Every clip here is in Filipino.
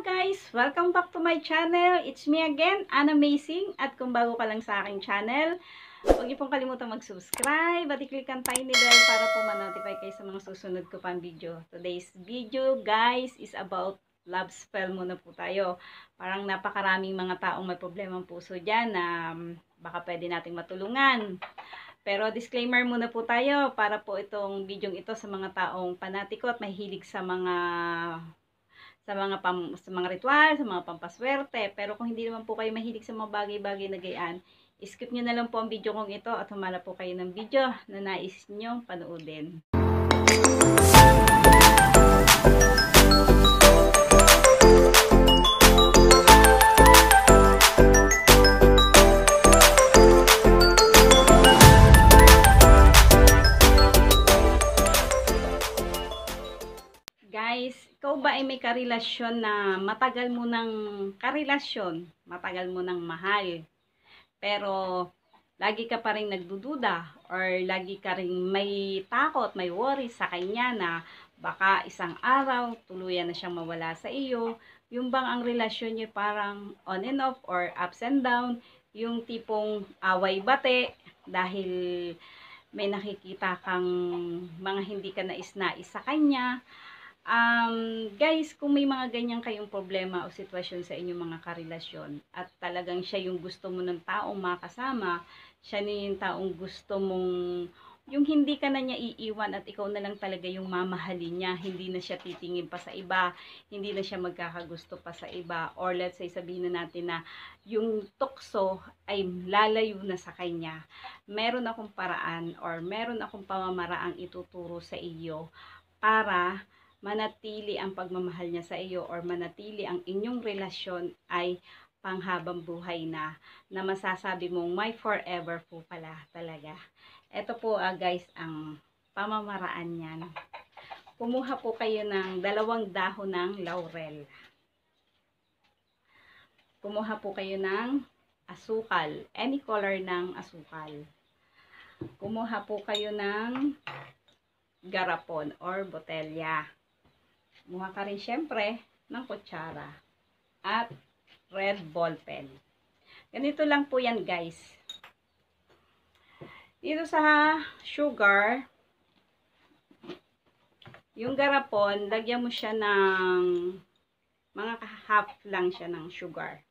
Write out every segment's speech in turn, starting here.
guys! Welcome back to my channel. It's me again, Anna Amazing. At kung bago ka lang sa aking channel, huwag niyo pong kalimutan mag-subscribe at i-click ang tiny bell para po ma-notify kayo sa mga susunod ko pang video. Today's video guys is about love spell muna po tayo. Parang napakaraming mga taong may problema ang puso dyan na um, baka pwede nating matulungan. Pero disclaimer muna po tayo para po itong video ito sa mga taong panatiko at mahilig sa mga sa mga pam, sa mga ritual, sa mga pampaswerte. Pero kung hindi naman po kayo mahilig sa mga bagay-bagay na gayaan, skip nyo na lang po ang video kong ito at humala po kayo ng video na nais nyo panoodin. guys, ikaw ba ay may karelasyon na matagal mo ng karelasyon, matagal mo ng mahal, pero lagi ka pa rin nagdududa or lagi ka rin may takot, may worry sa kanya na baka isang araw tuluyan na siyang mawala sa iyo, yung bang ang relasyon niyo parang on and off or ups and down, yung tipong away bate dahil may nakikita kang mga hindi ka nais-nais sa kanya, Um, guys, kung may mga ganyan kayong problema o sitwasyon sa inyong mga karelasyon at talagang siya yung gusto mo ng taong makasama, siya na yung taong gusto mong yung hindi ka na niya iiwan at ikaw na lang talaga yung mamahalin niya, hindi na siya titingin pa sa iba, hindi na siya magkakagusto pa sa iba, or let's say sabihin na natin na yung tukso ay lalayo na sa kanya. Meron akong paraan or meron akong pamamaraang ituturo sa iyo para manatili ang pagmamahal niya sa iyo or manatili ang inyong relasyon ay panghabang buhay na na masasabi mong my forever po pala talaga. Ito po uh, guys ang pamamaraan niyan. Kumuha po kayo ng dalawang dahon ng laurel. Kumuha po kayo ng asukal, any color ng asukal. Kumuha po kayo ng garapon or botelya. Mga ka rin syempre ng kutsara at red ball pen. Ganito lang po yan guys. Dito sa sugar, yung garapon, lagyan mo siya ng mga half lang siya ng sugar.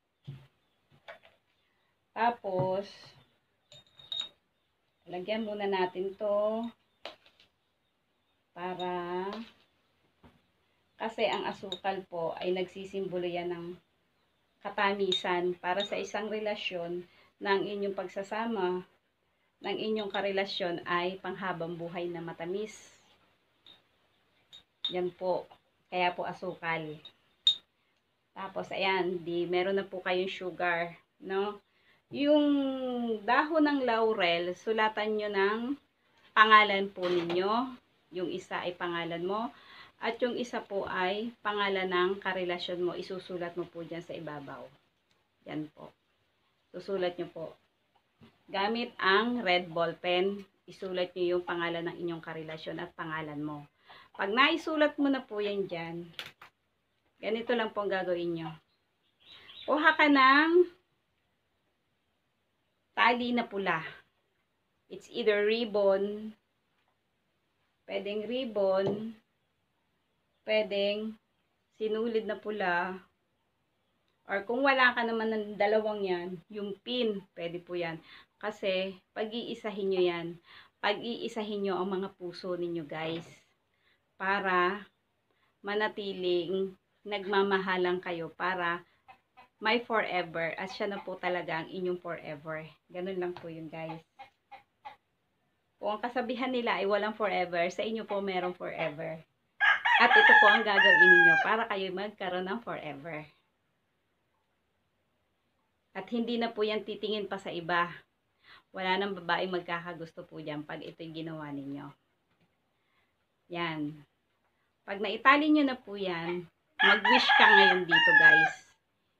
Tapos, lagyan muna natin to para kasi ang asukal po ay nagsisimbolo yan ng katamisan para sa isang relasyon ng inyong pagsasama ng inyong karelasyon ay panghabang buhay na matamis. Yan po. Kaya po asukal. Tapos, ayan, di, meron na po kayong sugar, no? Yung dahon ng laurel, sulatan nyo ng pangalan po ninyo. Yung isa ay pangalan mo. At yung isa po ay pangalan ng karelasyon mo. Isusulat mo po dyan sa ibabaw. Yan po. Susulat nyo po. Gamit ang red ball pen, isulat nyo yung pangalan ng inyong karelasyon at pangalan mo. Pag naisulat mo na po yan dyan, ganito lang po ang gagawin nyo. Kuha ka ng tali na pula. It's either ribbon, pwedeng ribbon, pwedeng sinulid na pula or kung wala ka naman ng dalawang yan, yung pin, pwede po yan. Kasi, pag-iisahin nyo yan. Pag-iisahin nyo ang mga puso ninyo, guys. Para manatiling nagmamahalan kayo. Para my forever. At siya na po talaga ang inyong forever. Ganun lang po yun, guys. Kung ang kasabihan nila ay walang forever, sa inyo po merong forever. At ito po ang gagawin ninyo para kayo magkaroon ng forever. At hindi na po yan titingin pa sa iba. Wala nang babae magkakagusto po dyan pag ito yung ginawa ninyo. Yan. Pag naitali nyo na po yan, mag-wish ka ngayon dito guys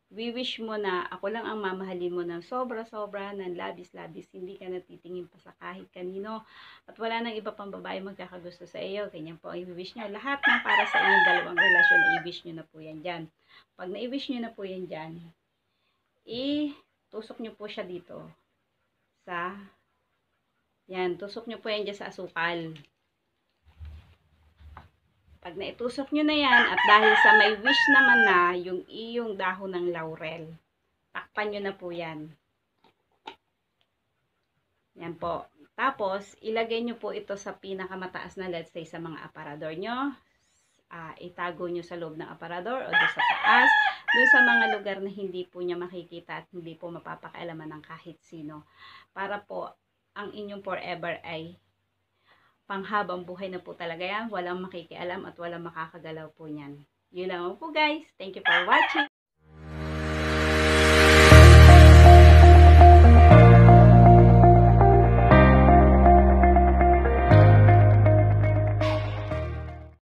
we wish mo na ako lang ang mamahalin mo ng sobra-sobra, ng labis-labis, hindi ka natitingin pa sa kahit kanino, at wala nang iba pang babae magkakagusto sa iyo. Ganyan po ang i-wish nyo. Lahat ng para sa inyong dalawang relasyon, i-wish nyo na po yan dyan. Pag na-wish nyo na po yan dyan, i-tusok nyo po siya dito sa, yan, tusok nyo po yan dyan sa asukal. Pag naitusok nyo na yan, at dahil sa may wish naman na, yung iyong dahon ng laurel. Takpan nyo na po yan. Yan po. Tapos, ilagay nyo po ito sa pinakamataas na, let's say, sa mga aparador nyo. Uh, itago nyo sa loob ng aparador o doon sa taas. Doon sa mga lugar na hindi po niya makikita at hindi po mapapakaalaman ng kahit sino. Para po, ang inyong forever ay panghabang buhay na po talaga yan. Walang makikialam at walang makakagalaw po niyan. Yun lang po guys. Thank you for watching.